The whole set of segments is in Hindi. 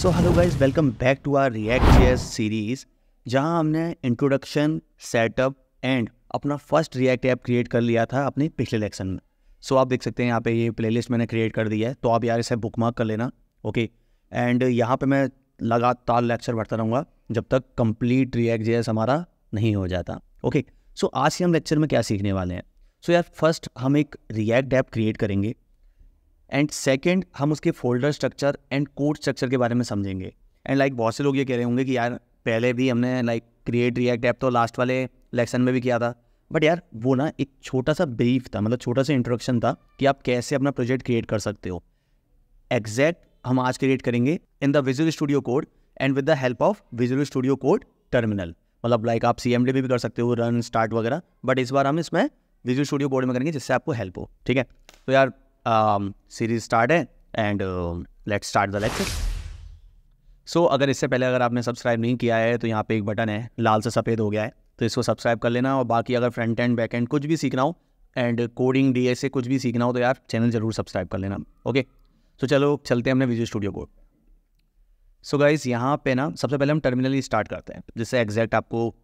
So hello guys welcome back to our react JS series जहां हमने इंट्रोडक्शन सेटअप एंड अपना फर्स्ट रिएक्ट ऐप क्रिएट कर लिया था अपने पिछले लेक्शन में सो so, आप देख सकते हैं यहाँ पे ये प्लेलिस्ट मैंने क्रिएट कर दी है तो आप यार इसे बुक मार्क कर लेना ओके एंड यहाँ पे मैं लगातार लेक्चर भरता रहूँगा जब तक कंप्लीट रिएक्ट जेएस हमारा नहीं हो जाता ओके सो so, आज ही हम लेक्चर में क्या सीखने वाले हैं सो so, यार फर्स्ट हम एक रिएक्ट ऐप क्रिएट करेंगे एंड सेकेंड हम उसके folder structure and code structure के बारे में समझेंगे एंड लाइक बहुत से लोग ये कह रहे होंगे कि यार पहले भी हमने लाइक क्रिएट रिएक्ट ऐप तो लास्ट वाले लेक्शन में भी किया था बट यार वो ना एक छोटा सा ब्रीफ था मतलब छोटा सा इंट्रोडक्शन था कि आप कैसे अपना प्रोजेक्ट क्रिएट कर सकते हो एग्जैक्ट हम आज क्रिएट करेंगे in the visual studio code and with the help of visual studio code terminal मतलब लाइक आप सी एम भी कर सकते हो रन स्टार्ट वगैरह बट इस बार हम इसमें विजुअल स्टूडियो कोड में करेंगे जिससे आपको हेल्प हो ठीक है तो यार um, सीरीज स्टार्ट है and let's start the lecture so अगर इससे पहले अगर आपने सब्सक्राइब नहीं किया है तो यहाँ पे एक बटन है लाल से सफ़ेद हो गया है तो इसको सब्सक्राइब कर लेना और बाकी अगर फ्रंट एंड बैक एंड कुछ भी सीखना हो एंड कोडिंग डी एस कुछ भी सीखना हो तो यार चैनल ज़रूर सब्सक्राइब कर लेना ओके सो so, चलो चलते हैं हमने visual studio board so guys यहाँ पे ना सबसे पहले हम टर्मिनल स्टार्ट करते हैं जिससे एग्जैक्ट आपको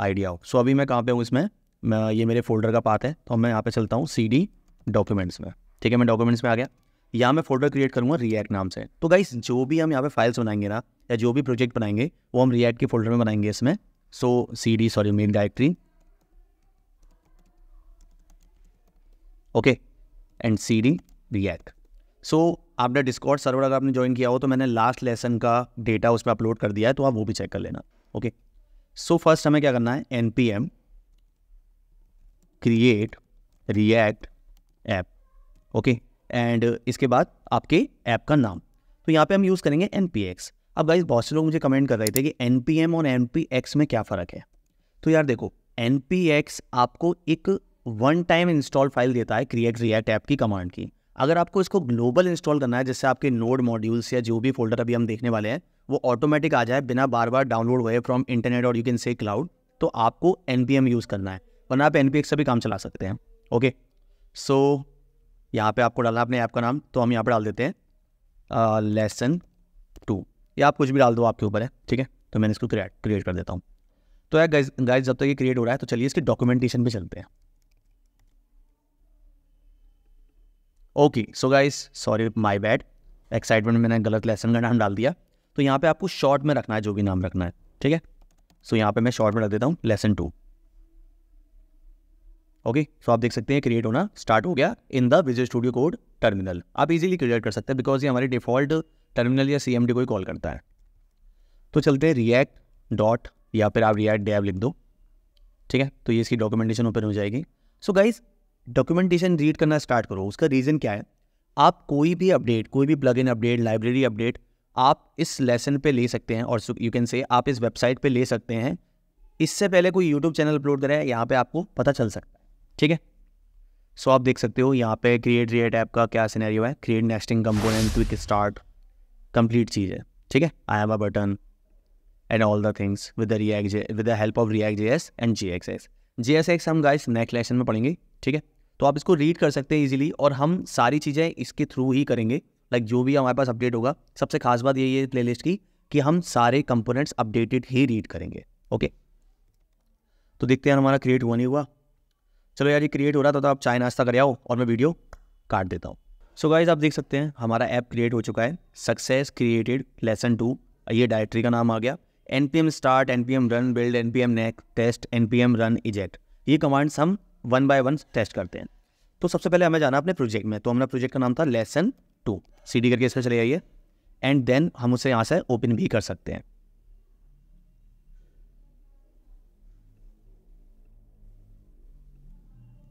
आइडिया हो सो so, अभी मैं कहाँ पे हूँ इसमें मैं ये मेरे फोल्डर का पाथ है तो मैं यहाँ पे चलता हूँ सी डी डॉक्यूमेंट्स में ठीक है मैं डॉक्यूमेंट्स में आ गया यहाँ मैं फोल्डर क्रिएट करूँगा रिएक्ट नाम से तो गाइस जो भी हम यहाँ पे फाइल्स बनाएंगे ना या जो भी प्रोजेक्ट बनाएंगे वो हम रिएक्ट के फोल्डर में बनाएंगे इसमें so C D sorry main directory okay and C D react so आपने डिस्कॉर्ड सर्वर अगर आपने ज्वाइन किया हो तो मैंने लास्ट लेसन का डेटा उस पर अपलोड कर दिया है तो आप वो भी चेक कर लेना ओके सो फर्स्ट हमें क्या करना है N P M create react app okay and uh, इसके बाद आपके ऐप का नाम तो यहाँ पे हम यूज़ करेंगे एन अब गाइज बहुत से लोग मुझे कमेंट कर रहे थे कि एन और एन में क्या फ़र्क है तो यार देखो एन आपको एक वन टाइम इंस्टॉल फाइल देता है क्रिएट रिएक्ट ऐप की कमांड की अगर आपको इसको ग्लोबल इंस्टॉल करना है जैसे आपके नोड मॉड्यूल्स या जो भी फोल्डर अभी हम देखने वाले हैं वो ऑटोमेटिक आ जाए बिना बार बार डाउनलोड हुए फ्रॉम इंटरनेट और यू कैन से क्लाउड तो आपको एन यूज़ करना है वरना आप एन से भी काम चला सकते हैं ओके सो यहाँ पे आपको डालना अपने ऐप का नाम तो हम यहाँ पे डाल देते हैं लेसन टू या आप कुछ भी डाल दो आपके ऊपर है ठीक है तो मैंने इसको क्रिएट क्रिएट कर देता हूँ तो यार गाइज गाइज जब तक तो ये क्रिएट हो रहा है तो चलिए इसके डॉक्यूमेंटेशन पे चलते हैं okay so guys sorry my bad excitement मैंने गलत लेसन का नाम डाल दिया तो यहाँ पे आपको शॉर्ट में रखना है जो भी नाम रखना है ठीक है सो so, यहाँ पे मैं शॉर्ट में रख देता हूँ लेसन टू ओके सो आप देख सकते हैं क्रिएट होना स्टार्ट हो गया in the visual studio code terminal आप इजीली क्रिएट कर सकते हैं बिकॉज ये हमारे डिफॉल्ट टर्मिनल या सी एम डी को ही कॉल करता है तो चलते हैं रिएक्ट डॉट या फिर आप रिएक्ट डैब लिख दो ठीक है तो ये इसकी डॉक्यूमेंटेशन ओपन हो जाएगी सो गाइज डॉक्यूमेंटेशन रीड करना स्टार्ट करो उसका रीज़न क्या है आप कोई भी अपडेट कोई भी plugin update library update आप इस लेसन पे ले सकते हैं और यू कैन से आप इस वेबसाइट पे ले सकते हैं इससे पहले कोई यूट्यूब चैनल अपलोड करें यहाँ पे आपको पता चल सकता है ठीक है सो आप देख सकते हो यहाँ पे क्रिएट रिएट ऐप का क्या सिनेरियो है create nesting component quick start complete चीज़ है ठीक है I have a button and all the things with the react with the help of react J S and G X X G S X हम गाइस नेक्स्ट लेसन में पढ़ेंगे ठीक है तो आप इसको रीड कर सकते हैं ईजिली और हम सारी चीज़ें इसके थ्रू ही करेंगे लाइक like जो भी हमारे पास अपडेट होगा सबसे खास बात यही है प्ले लिस्ट की कि हम सारे कंपोनेंट्स अपडेटेड ही रीड करेंगे ओके तो देखते हैं हमारा क्रिएट हुआ नहीं हुआ चलो यार ये क्रिएट हो रहा था तो आप चाय नाश्ता कर आओ और मैं वीडियो काट देता हूँ सो गाइज आप देख सकते हैं हमारा ऐप क्रिएट हो चुका है सक्सेस क्रिएटेड लेसन टू ये डायरेक्टरी का नाम आ गया N P M start N P M run build N P M नेक test N P M run eject ये कमांड्स हम वन बाय वन टेस्ट करते हैं तो सबसे पहले हमें जाना अपने प्रोजेक्ट में तो हमारा प्रोजेक्ट का नाम था लेसन टू सी डी करके इस पर चले जाइए एंड देन हम उसे यहाँ से ओपन भी कर सकते हैं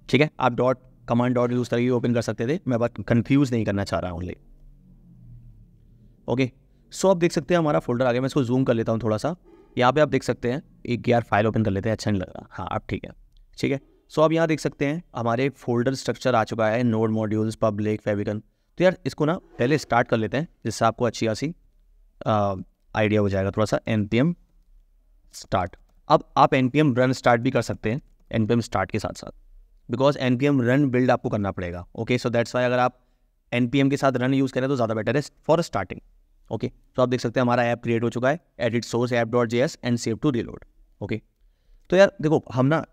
ठीक है आप डॉट कमांड डॉट यूज करके ओपन कर सकते थे मैं बात कन्फ्यूज नहीं करना चाह रहा हूँ ओके सो आप देख सकते हैं हमारा फोल्डर आ गया मैं इसको जूम कर लेता हूँ थोड़ा सा यहाँ पे आप देख सकते हैं एक यार फाइल ओपन कर लेते हैं अच्छा नहीं लग रहा हाँ आप ठीक है ठीक है सो आप यहाँ देख सकते हैं हमारे फोल्डर स्ट्रक्चर आ चुका है नोड मॉड्यूल्स पब्लिक फेविकन तो यार इसको ना पहले स्टार्ट कर लेते हैं जिससे आपको अच्छी खासी आइडिया हो जाएगा थोड़ा सा एन स्टार्ट अब आप एन रन स्टार्ट भी कर सकते हैं एन स्टार्ट के साथ साथ because N P M run build आपको करना पड़ेगा ओके सो दैट्स वाई अगर आप एन पी एम के साथ रन यूज़ करें तो ज़्यादा बेटर है फॉर स्टार्टिंग ओके तो आप देख सकते हैं हमारा ऐप क्रिएट हो चुका है edit source app dot J S and save to reload okay तो यार देखो हम ना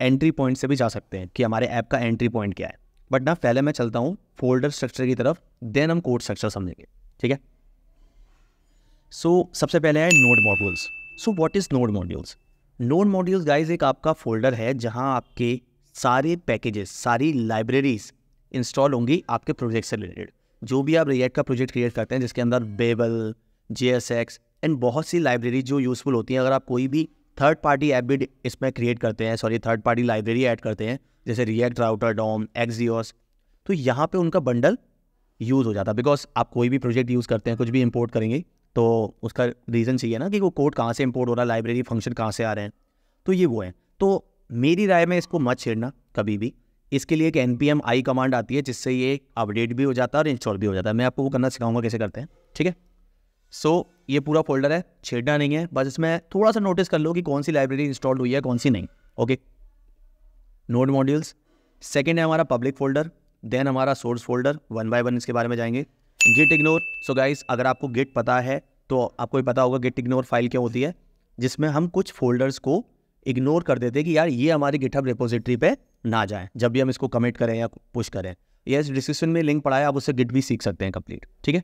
एंट्री पॉइंट से भी जा सकते हैं कि हमारे ऐप का एंट्री पॉइंट क्या है बट ना पहले मैं चलता हूँ फोल्डर स्ट्रक्चर की तरफ देन हम कोड स्ट्रक्चर समझेंगे ठीक है सो so, सबसे पहले है node modules so what is node modules node modules guys एक आपका फोल्डर है जहाँ आपके सारे पैकेजेस सारी लाइब्रेरीज इंस्टॉल होंगी आपके प्रोजेक्ट से रिलेटेड जो भी आप रिएक्ट का प्रोजेक्ट क्रिएट करते हैं जिसके अंदर babel J S X and बहुत सी लाइब्रेरी जो यूज़फुल होती हैं अगर आप कोई भी थर्ड पार्टी ऐप भी इसमें क्रिएट करते हैं sorry third party library add करते हैं जैसे रिएक्ट राउटर डॉम एक्सियोस तो यहाँ पर उनका बंडल यूज़ हो जाता है बिकॉज आप कोई भी प्रोजेक्ट यूज़ करते हैं कुछ भी इम्पोर्ट करेंगे तो उसका रीज़न चाहिए ना कि वो कोड कहाँ से इम्पोर्ट हो रहा है लाइब्रेरी फंक्शन कहाँ से आ रहे हैं तो ये वो है तो मेरी राय में इसको मत छेड़ना कभी भी इसके लिए एक N P M I command आती है जिससे ये अपडेट भी हो जाता है और इंस्टॉल भी हो जाता है मैं आपको वो करना सिखाऊंगा कैसे करते हैं ठीक है सो so, ये पूरा फोल्डर है छेड़ना नहीं है बस इसमें थोड़ा सा नोटिस कर लो कि कौन सी लाइब्रेरी इंस्टॉल्ड हुई है कौन सी नहीं ओके नोट मॉड्यूल्स सेकेंड है हमारा पब्लिक फोल्डर देन हमारा source folder one by one इसके बारे में जाएंगे गिट इग्नोर सो गाइस अगर आपको गिट पता है तो आपको भी पता होगा गिट इग्नोर फाइल क्या होती है जिसमें हम कुछ फोल्डर्स को इग्नोर कर देते कि यार ये हमारी गिटअप रिपोजिटरी पे ना जाए जब भी हम इसको कमिट करें या पुश करें ये डिस्क्रिप्शन में लिंक पढ़ाया आप उससे गिट भी सीख सकते हैं कंप्लीट ठीक है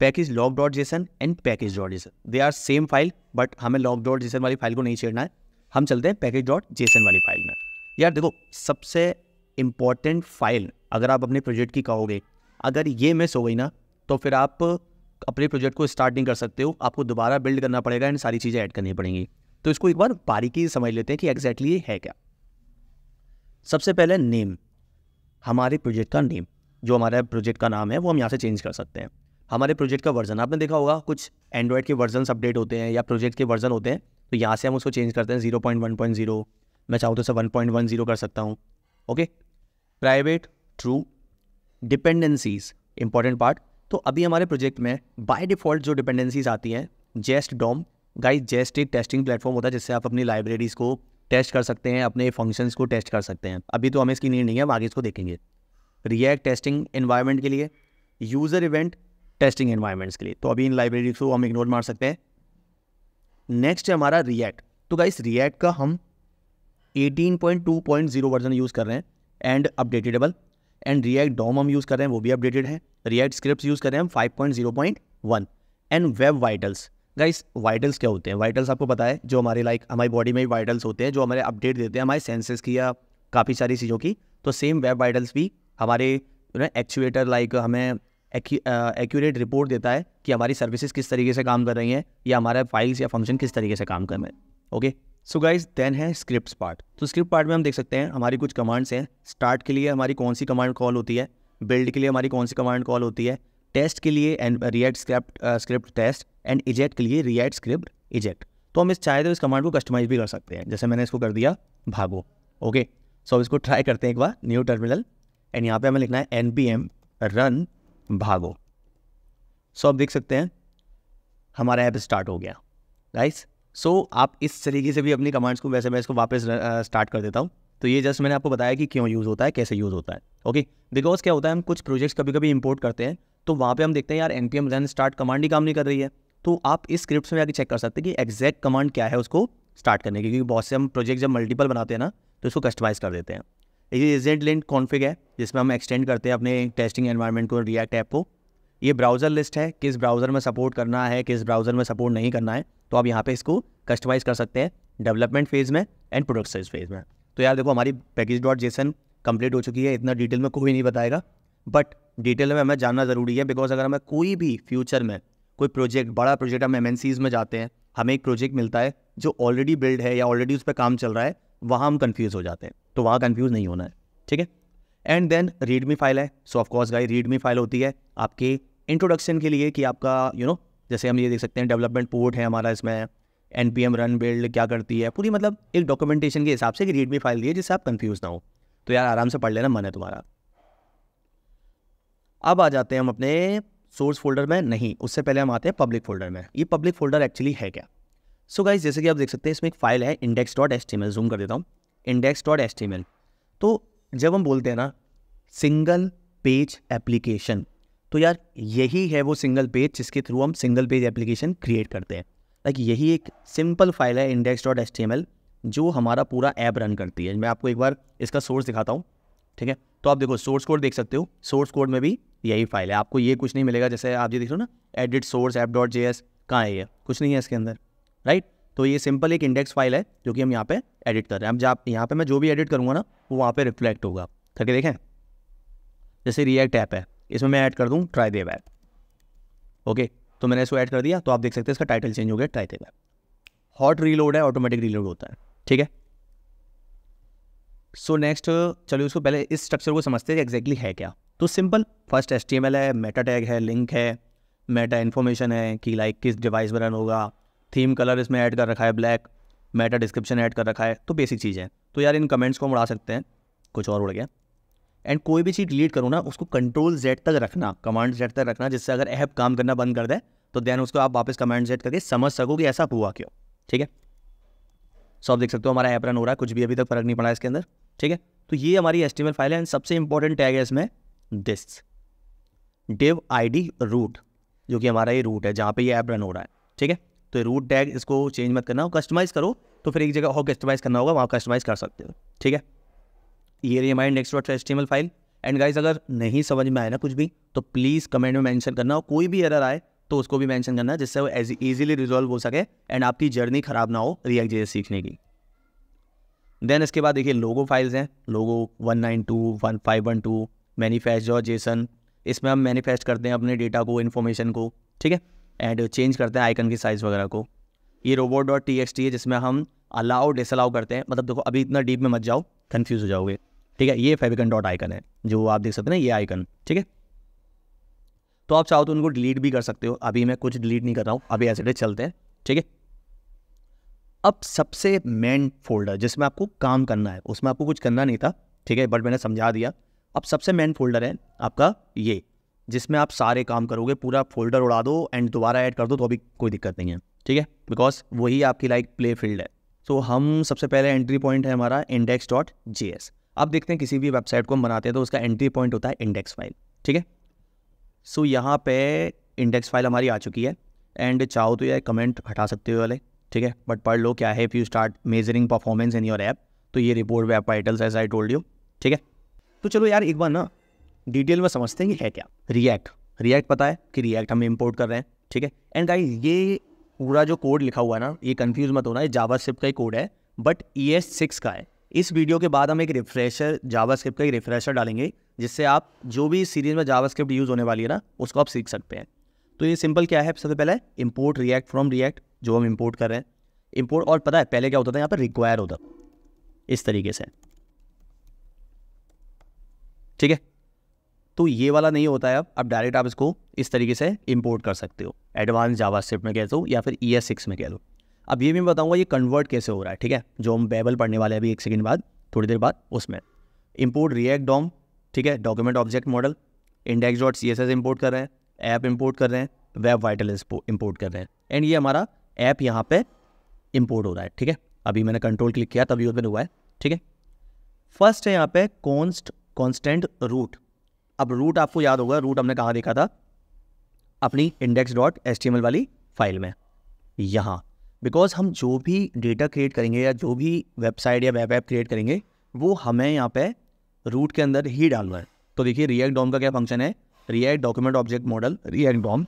package lock dot JSON and package dot JSON they are same file but हमें लॉक डॉट जेसन वाली फाइल को नहीं छेड़ना है हम चलते हैं पैकेज डॉट जेसन वाली फाइल में यार देखो सबसे इंपॉर्टेंट फाइल अगर आप अपने प्रोजेक्ट की कहोगे अगर ये मिस हो गई ना तो फिर आप अपने प्रोजेक्ट को स्टार्ट नहीं कर सकते हो आपको दोबारा बिल्ड करना पड़ेगा एंड सारी चीज़ें ऐड करनी पड़ेंगी तो इसको एक बार बारीकी समझ लेते हैं कि एग्जैक्टली exactly है क्या सबसे पहले नेम हमारे प्रोजेक्ट का नेम जो हमारा प्रोजेक्ट का नाम है वो हम यहाँ से चेंज कर सकते हैं हमारे प्रोजेक्ट का वर्जन आपने देखा होगा कुछ एंड्रॉयड के वर्जन अपडेट होते हैं या प्रोजेक्ट के वर्जन होते हैं तो यहाँ से हम उसको चेंज करते हैं zero point one point zero मैं चाहूँ तो वन पॉइंट वन जीरो कर सकता हूँ okay private true dependencies important part तो अभी हमारे प्रोजेक्ट में बाय डिफ़ॉल्ट जो डिपेंडेंसीज आती हैं जेस्ट डॉम गाइस जेस्ट एक टेस्टिंग प्लेटफॉर्म होता है जिससे आप अपनी लाइब्रेरीज़ को टेस्ट कर सकते हैं अपने फंक्शंस को टेस्ट कर सकते हैं अभी तो हमें इसकी नीड नहीं है हम आगे इसको देखेंगे रिएक्ट टेस्टिंग इन्वायरमेंट के लिए यूज़र इवेंट टेस्टिंग इन्वायरमेंट्स के लिए तो अभी इन लाइब्रेरीज को हम इग्नोर मार सकते हैं नेक्स्ट है हमारा रिएक्ट तो गाइस रिएक्ट का हम 18.2.0 वर्जन यूज़ कर रहे हैं and updatable and react DOM हम यूज़ कर रहे हैं वो भी अपडेटेड है रिएक्ट स्क्रिप्ट यूज़ कर रहे हैं हम 5.0.1 and web vitals guys vitals क्या होते हैं वाइटल्स आपको पता है जो हमारे लाइक हमारी बॉडी में वाइटल्स होते हैं जो हमारे अपडेट देते हैं हमारे सेंसेस की या काफ़ी सारी चीज़ों की तो सेम वेब वाइटल्स भी हमारे एक्चुएटर लाइक हमें एक्यूरेट रिपोर्ट देता है कि हमारी सर्विसेज किस तरीके से काम कर रही हैं या हमारा फाइल्स या फंक्शन किस तरीके से काम कर रहे हैं ओके सो गाइज देन है स्क्रिप्ट पार्ट तो स्क्रिप्ट पार्ट में हम देख सकते हैं हमारी कुछ कमांड्स हैं स्टार्ट के लिए हमारी कौन सी कमांड कॉल होती है बिल्ड के लिए हमारी कौन सी कमांड कॉल होती है टेस्ट के लिए and react script script test and eject के लिए रिएक्ट स्क्रिप्ट इजेक्ट तो हम इस चाहे तो इस कमांड को कस्टमाइज भी कर सकते हैं जैसे मैंने इसको कर दिया भागो ओके सो so, इसको ट्राई करते हैं एक बार न्यू टर्मिनल एंड यहाँ पे हमें लिखना है एन पी एम रन भागो सो so, आप देख सकते हैं हमारा ऐप स्टार्ट हो गया राइस सो so, आप इस तरीके से भी अपनी कमांड्स को वैसे मैं इसको वापस स्टार्ट कर देता हूँ तो ये जस्ट मैंने आपको बताया कि क्यों यूज़ होता है कैसे यूज़ होता है ओके okay? बिकॉज क्या होता है हम कुछ प्रोजेक्ट्स कभी कभी इंपोर्ट करते हैं तो वहाँ पे हम देखते हैं यार N P run start command ही काम नहीं कर रही है तो आप इस स्क्रिप्ट में जाके चेक कर सकते हैं कि एग्जैक्ट कमांड क्या है उसको स्टार्ट करने की क्योंकि बहुत से हम प्रोजेक्ट जब मल्टीपल बनाते हैं ना तो इसको कस्टमाइज कर देते हैं ये एजेंट लिंट कॉन्फ़िग है जिसमें हम एक्सटेंड करते हैं अपने टेस्टिंग एनवायरमेंट को रिएक्ट ऐप को ये ब्राउज़र लिस्ट है किस ब्राउज़र में सपोर्ट करना है किस ब्राउज़र में सपोर्ट नहीं करना है तो आप यहाँ पे इसको कस्टमाइज़ कर सकते हैं डेवलपमेंट फेज़ में एंड प्रोडक्ट फेज़ में तो यार देखो हमारी पैकेज डॉट जेसन कंप्लीट हो चुकी है इतना डिटेल में कोई नहीं बताएगा बट डिटेल में हमें जानना ज़रूरी है बिकॉज अगर हमें कोई भी फ्यूचर में कोई प्रोजेक्ट बड़ा प्रोजेक्ट हम एम में जाते हैं हमें एक प्रोजेक्ट मिलता है जो ऑलरेडी बिल्ड है या ऑलरेडी उस पर काम चल रहा है वहाँ हम कन्फ्यूज़ हो जाते हैं तो वहाँ कन्फ्यूज़ नहीं होना है ठीक है एंड देन रीडमी फाइल है so of course guy readme file होती है आपके इंट्रोडक्शन के लिए कि आपका यू you नो know, जैसे हम ये देख सकते हैं डेवलपमेंट पोर्ट है हमारा इसमें N P M run build क्या करती है पूरी मतलब एक डॉक्यूमेंटेशन के हिसाब से कि रीडमी फाइल दी है जिससे आप कन्फ्यूज़ ना हो तो यार आराम से पढ़ लेना मन है तुम्हारा अब आ जाते हैं हम अपने सोर्स फोल्डर में नहीं उससे पहले हम आते हैं पब्लिक फोल्डर में ये पब्लिक फोल्डर एक्चुअली है क्या सो so गाइज जैसे कि आप देख सकते हैं इसमें एक फाइल है इंडेक्स डॉट एस जूम कर देता हूँ इंडेक्स डॉट एस टी तो जब हम बोलते हैं ना सिंगल पेज एप्लीकेशन तो यार यही है वो सिंगल पेज जिसके थ्रू हम सिंगल पेज एप्लीकेशन क्रिएट करते हैं लाइक यही एक सिंपल फाइल है इंडेक्स डॉट एस टी जो हमारा पूरा ऐप रन करती है मैं आपको एक बार इसका सोर्स दिखाता हूँ ठीक है तो आप देखो सोर्स कोड देख सकते हो सोर्स कोड में भी यही फाइल है आपको ये कुछ नहीं मिलेगा जैसे आप ये देख रहे हो ना edit source app dot J S कहाँ है ये कुछ नहीं है इसके अंदर राइट तो ये सिंपल एक इंडेक्स फाइल है जो कि हम यहाँ पे एडिट कर रहे हैं अब जब यहाँ पे मैं जो भी एडिट करूँगा ना वो वहाँ पे रिफ्लेक्ट होगा है देखें जैसे रिएक्ट ऐप है इसमें मैं ऐड कर दूँ ट्राई देव ऐप ओके तो मैंने इसको ऐड कर दिया तो आप देख सकते हैं इसका टाइटल चेंज हो गया try dev app hot reload है ऑटोमेटिक रीलोड होता है ठीक है सो नेक्स्ट चलो इसको पहले इस स्ट्रक्चर को समझते हैं एग्जैक्टली है क्या तो सिंपल फर्स्ट एस है मेटा टैग है लिंक है मेटा इन्फॉर्मेशन है कि लाइक किस डिवाइस में रन होगा थीम कलर इसमें ऐड कर रखा है ब्लैक मेटा डिस्क्रिप्शन ऐड कर रखा है तो बेसिक चीज़ है तो यार इन कमेंट्स को हम उड़ा सकते हैं कुछ और उड़ गया एंड कोई भी चीज़ डिलीट करो ना उसको कंट्रोल जेड तक रखना कमांड जेड तक रखना जिससे अगर ऐप काम करना बंद कर दे तो देन उसको आप वापस कमांड जेड करके समझ सको कि ऐसा हुआ क्यों ठीक है सो आप देख सकते हो हमारा ऐप रन हो रहा है कुछ भी अभी तक फर्क नहीं पड़ा इसके अंदर ठीक है तो ये हमारी एस फाइल है एंड सबसे इंपॉर्टेंट टैग है इसमें दिस डिव आईडी रूट जो कि हमारा ये रूट है जहाँ पे ये ऐप रन हो रहा है ठीक है तो ये रूट टैग इसको चेंज मत करना हो कस्टमाइज़ करो तो फिर एक जगह और कस्टमाइज़ करना होगा वहाँ कस्टमाइज़ कर सकते हो ठीक है ये रही हमारी next dot H file and guys अगर नहीं समझ में आए ना कुछ भी तो प्लीज़ कमेंट में मैंशन करना और कोई भी एरर आए तो उसको भी मैंशन करना जिससे वो एज ईजिली रिजॉल्व हो सके एंड आपकी जर्नी ख़राब ना हो रिएक्ट जेएस सीखने की देन इसके बाद देखिए लोगो फाइल्स हैं logo one nine two one five one two manifest और जेसन इसमें हम मैनीफेस्ट करते हैं अपने डेटा को इन्फॉर्मेशन को ठीक है एंड चेंज करते हैं आइकन की साइज़ वगैरह को ये robot dot T X T है जिसमें हम अलाउ डिसअलाउ करते हैं मतलब देखो अभी इतना डीप में मत जाओ कन्फ्यूज़ हो जाओगे ठीक है ये फेविकन डॉट आइकन है जो आप देख सकते हैं ये आइकन ठीक है तो आप चाहो तो उनको डिलीट भी कर सकते हो अभी मैं कुछ डिलीट नहीं कर रहा हूँ अभी ऐसे डे चलते हैं ठीक है अब सबसे मेन फोल्डर जिसमें आपको काम करना है उसमें आपको कुछ करना नहीं था ठीक है बट मैंने समझा दिया अब सबसे मेन फोल्डर है आपका ये जिसमें आप सारे काम करोगे पूरा फोल्डर उड़ा दो एंड दोबारा ऐड कर दो तो अभी कोई दिक्कत नहीं है ठीक है बिकॉज वही आपकी लाइक प्ले फील्ड है सो so, हम सबसे पहले एंट्री पॉइंट है हमारा इंडेक्स डॉट जी एस अब देखते हैं किसी भी वेबसाइट को हम बनाते हैं तो उसका एंट्री पॉइंट होता है इंडेक्स फाइल ठीक है सो यहाँ पे इंडेक्स फाइल हमारी आ चुकी है एंड चाहो तो यह कमेंट हटा सकते हो वाले ठीक है बट पढ़ लो क्या है if you start measuring performance in your app तो ये report web titles as I told you ठीक है तो चलो यार एक बार ना डिटेल में समझते हैं कि है क्या रिएक्ट रिएक्ट पता है कि रिएक्ट हम इम्पोर्ट कर रहे हैं ठीक है एंड गाइस ये पूरा जो कोड लिखा हुआ है ना ये कन्फ्यूज मत होना ये जावा का ही कोड है बट ई एस सिक्स का है इस वीडियो के बाद हम एक रिफ्रेशर जावा का एक रिफ्रेशर डालेंगे जिससे आप जो भी सीरीज में जावा यूज़ होने वाली है ना उसको आप सीख सकते हैं तो ये सिंपल क्या है सबसे पहले इम्पोर्ट रिएक्ट फ्रॉम रिएक्ट जो हम इम्पोर्ट कर रहे हैं इम्पोर्ट और पता है पहले क्या होता था यहाँ पर रिक्वायर होता इस तरीके से ठीक है तो ये वाला नहीं होता है अब अब डायरेक्ट आप इसको इस तरीके से इंपोर्ट कर सकते हो एडवांस जावा में कह दो या फिर ई एस सिक्स में कह दो अब ये भी मैं बताऊँगा ये कन्वर्ट कैसे हो रहा है ठीक है जो हम बेबल पढ़ने वाले हैं अभी एक सेकेंड बाद थोड़ी देर बाद उसमें इम्पोर्ट रिएक्ट डॉम ठीक है document object model index dot C S S import कर रहे हैं ऐप इम्पोर्ट कर रहे हैं वेब वाइटल इम्पोर्ट कर रहे हैं एंड ये हमारा ऐप यहाँ पे इम्पोर्ट हो रहा है ठीक है अभी मैंने कंट्रोल क्लिक किया तभी ओपन हुआ है ठीक है फर्स्ट है यहाँ पे कॉन्स्ट कॉन्स्टेंट रूट अब रूट आपको याद होगा रूट हमने कहाँ देखा था अपनी इंडेक्स डॉट एस वाली फाइल में यहाँ बिकॉज हम जो भी डेटा क्रिएट करेंगे या जो भी वेबसाइट या वेब ऐप क्रिएट करेंगे वो हमें यहाँ पे रूट के अंदर ही डालना है तो देखिए रिएक्ट डॉम का क्या फंक्शन है react document object model react DOM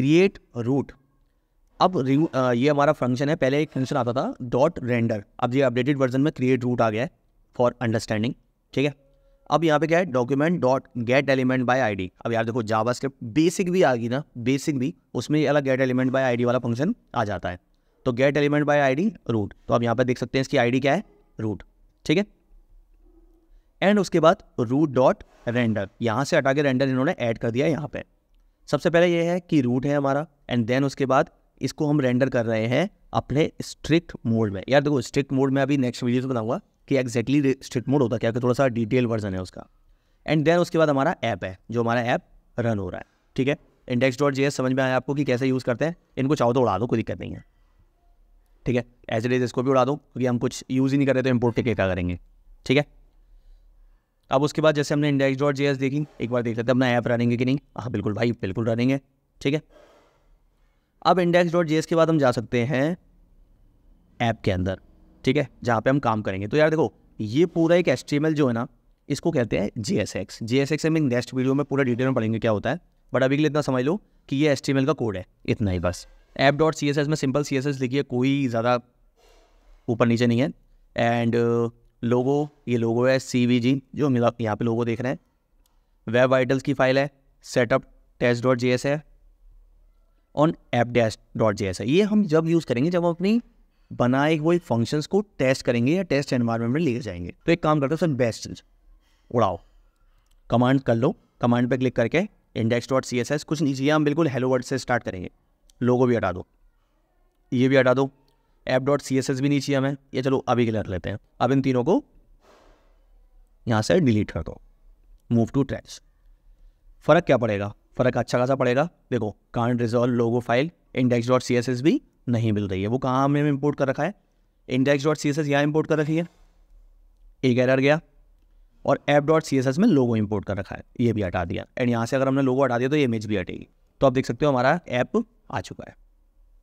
create root अब ये हमारा फंक्शन है पहले एक फंक्शन आता था डॉट रेंडर अब ये अपडेटेड वर्जन में क्रिएट रूट आ गया है फॉर अंडरस्टैंडिंग ठीक है अब यहाँ पे क्या है document dot get element by ID अब यार देखो जावा स्क्रिप्ट बेसिक भी आ गई ना बेसिक भी उसमें ये अलग गेट एलिमेंट बाय आईडी वाला फंक्शन आ जाता है तो get element by ID root तो आप यहाँ पे देख सकते हैं इसकी आईडी क्या है रूट ठीक है एंड उसके बाद रूट डॉट रेंडर यहाँ से हटा के रेंडर इन्होंने ऐड कर दिया यहाँ पे सबसे पहले ये है कि रूट है हमारा एंड देन उसके बाद इसको हम रेंडर कर रहे हैं अपने स्ट्रिक्ट मोड में यार देखो स्ट्रिक्ट मोड में अभी नेक्स्ट वीडियो से बनाऊंगा कि एग्जैक्टली स्ट्रिक्ट मोड होता क्या कि थोड़ा सा डिटेल वर्जन है उसका एंड देन उसके बाद हमारा ऐप है जो हमारा ऐप रन हो रहा है ठीक है इंडेक्स डॉट जी समझ में आया आपको कि कैसे यूज़ करते हैं इनको चाहो तो उड़ा दो कोई दिक्कत नहीं है ठीक है एज इट इज़ इसको भी उड़ा दो क्योंकि हम कुछ यूज़ ही नहीं कर रहे तो इम्पोर्ट के क्या करेंगे ठीक है अब उसके बाद जैसे हमने इंडेक्स डॉट जी देखी एक बार देख लेते हैं अपना ऐप रनेंगे कि नहीं हाँ बिल्कुल भाई बिल्कुल रनेंगे ठीक है अब इंडेक्स डॉट जी के बाद हम जा सकते हैं ऐप के अंदर ठीक है जहाँ पे हम काम करेंगे तो यार देखो ये पूरा एक एस जो है ना इसको कहते हैं J S X J S X हम नेक्स्ट वीडियो में पूरा डिटेल में पढ़ेंगे क्या होता है बट अभी के लिए इतना समझ लो कि ये एस का कोड है इतना ही बस app dot C S S में सिंपल सी एस एस लिखिए कोई ज़्यादा ऊपर नीचे नहीं है एंड लोगो uh, ये लोगो है सी वी जी जो हम यहाँ पे लोगो देख रहे हैं वेब वाइटल्स की फाइल है setup test dot G S है on app dash dot G S है ये हम जब यूज़ करेंगे जब हम अपनी बनाए हुए फंक्शंस को टेस्ट करेंगे या टेस्ट एनवायरमेंट में लेके जाएंगे तो एक काम करते हो सर बेस्ट उड़ाओ कमांड कर लो कमांड पे क्लिक करके index dot C S S कुछ नीचे हम बिल्कुल हेलो वर्ड से स्टार्ट करेंगे लोगो भी हटा दो ये भी हटा दो app dot C S S भी नीचे हमें ये चलो अभी के लिए लेते हैं अब इन तीनों को यहाँ से डिलीट कर दो मूव टू ट्रैक्स फ़र्क क्या पड़ेगा फ़र्क अच्छा खासा पड़ेगा देखो कांड resolve logo file index dot C S S भी नहीं मिल रही है वो कहाँ हमने इम्पोर्ट कर रखा है index dot C S S यहाँ इम्पोर्ट कर रखी है एक एरर गया और app dot C S S में लोगो इम्पोर्ट कर रखा है ये भी हटा दिया एंड यहाँ से अगर हमने लोगो हटा दिया तो ये इमेज भी हटेगी तो आप देख सकते हो हमारा ऐप आ चुका है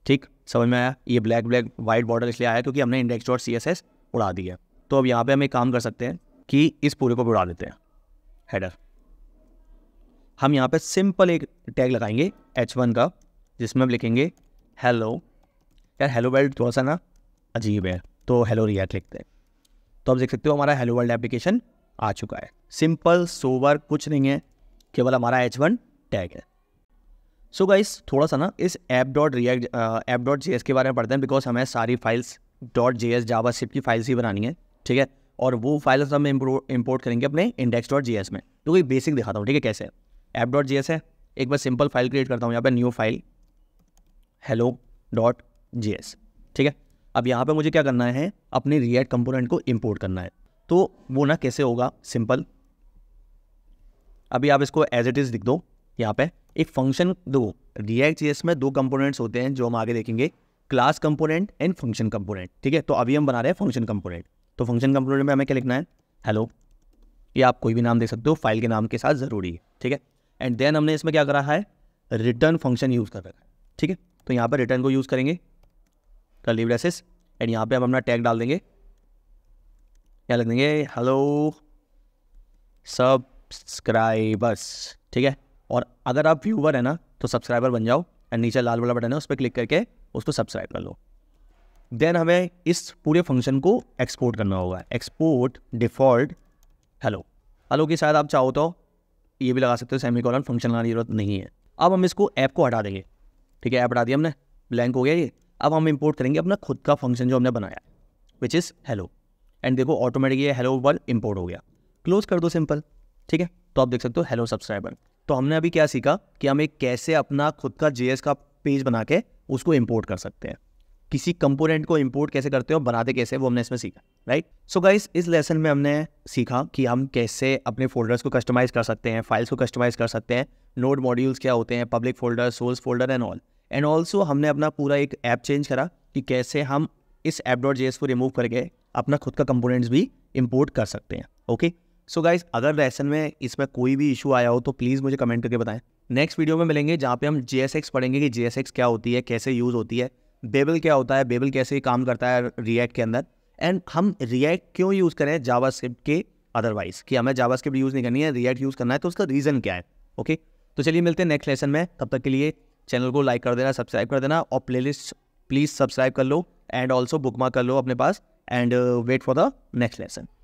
ठीक समझ में आया ये ब्लैक ब्लैक वाइट बॉर्डर इसलिए आया क्योंकि हमने index dot C S S उड़ा दिया तो अब यहाँ पे हम एक काम कर सकते हैं कि इस पूरे को उड़ा देते हैं हेडर हम यहाँ पे सिंपल एक टैग लगाएंगे एच वन का जिसमें हम लिखेंगे हेलो यार हेलो वर्ल्ड थोड़ा सा ना अजीब है तो हेलो रिएक्ट लिखते हैं तो आप देख सकते हो हमारा हेलो वर्ल्ड एप्लीकेशन आ चुका है सिंपल सोवर कुछ नहीं है केवल हमारा एच वन टैग है सो so गाइस थोड़ा सा ना इस app dot react app dot G के बारे में पढ़ते हैं बिकॉज हमें सारी files dot G S Java सिप की फाइल्स ही बनानी है ठीक है और वो फाइल्स हम इम्पोर्ट करेंगे अपने इंडेक्स डॉट जी एस में तो कोई बेसिक दिखाता हूँ ठीक है कैसे ऐप डॉट जी एस है एक बार सिंपल फाइल क्रिएट करता हूँ यहाँ पर new file hello dot G S ठीक है अब यहाँ पे मुझे क्या करना है अपने रिएक्ट कंपोनेंट को इम्पोर्ट करना है तो वो ना कैसे होगा सिंपल अभी आप इसको एज इट इज़ लिख दो यहाँ पे एक फंक्शन दो रिएक्ट जी में दो कंपोनेंट्स होते हैं जो हम आगे देखेंगे class component and function component ठीक है तो अभी हम बना रहे हैं फंक्शन कंपोनेंट तो फंक्शन कंपोनेंट में हमें क्या लिखना है हेलो ये आप कोई भी नाम दे सकते हो फाइल के नाम के साथ ज़रूरी है ठीक है एंड देन हमने इसमें क्या करा है रिटर्न फंक्शन यूज़ कर रखा है ठीक है तो यहाँ पर रिटर्न को यूज़ करेंगे कल एसेस एंड यहाँ पे हम अपना टैग डाल देंगे क्या लग देंगे हेलो सब्सक्राइबर्स ठीक है और अगर आप व्यूवर है ना तो सब्सक्राइबर बन जाओ एंड नीचे लाल वाला बटन है उस पर क्लिक करके उसको सब्सक्राइब कर लो देन हमें इस पूरे फंक्शन को एक्सपोर्ट करना होगा एक्सपोर्ट डिफॉल्ट हेलो हेलो की शायद आप चाहो तो ये भी लगा सकते हो सेमी कॉलन फंक्शन लगाने की जरूरत नहीं है अब हम इसको ऐप को हटा देंगे ठीक है ऐप हटा दिया हमने ब्लैंक हो गया ये अब हम इम्पोर्ट करेंगे अपना खुद का फंक्शन जो हमने बनाया विच इज़ हेलो एंड देखो ऑटोमेटिक ये हेलो वर्ल्ड इम्पोर्ट हो गया क्लोज कर दो सिंपल ठीक है तो आप देख सकते हो हेलो सब्सक्राइबर तो हमने अभी क्या सीखा कि हम एक कैसे अपना खुद का जे का पेज बना के उसको इम्पोर्ट कर सकते हैं किसी कंपोनेंट को इम्पोर्ट कैसे करते हो बनाते कैसे वो हमने इसमें सीखा राइट सो गाइस इस लेसन में हमने सीखा कि हम कैसे अपने फोल्डर्स को कस्टमाइज़ कर सकते हैं फाइल्स को कस्टमाइज़ कर सकते हैं नोड मॉड्यूल्स क्या होते हैं public folder source folder and all and also हमने अपना पूरा एक ऐप चेंज करा कि कैसे हम इस ऐप डॉट जे को रिमूव करके अपना खुद का कंपोनेंट्स भी इम्पोर्ट कर सकते हैं ओके सो गाइज अगर लेसन में इसमें कोई भी इशू आया हो तो प्लीज़ मुझे कमेंट करके बताएं नेक्स्ट वीडियो में मिलेंगे जहाँ पे हम जे पढ़ेंगे कि जे क्या होती है कैसे यूज़ होती है बेबल क्या होता है बेबल कैसे काम करता है रिएक्ट के अंदर एंड हम रिएक्ट क्यों यूज़ करें जावा के अदरवाइज़ कि हमें जावा यूज़ नहीं करनी है रिएक्ट यूज़ करना है तो उसका रीज़न क्या है ओके तो चलिए मिलते हैं नेक्स्ट लेसन में तब तक के लिए चैनल को लाइक कर देना सब्सक्राइब कर देना और प्लेलिस्ट प्लीज़ सब्सक्राइब कर लो एंड ऑल्सो बुक कर लो अपने पास and wait for the next lesson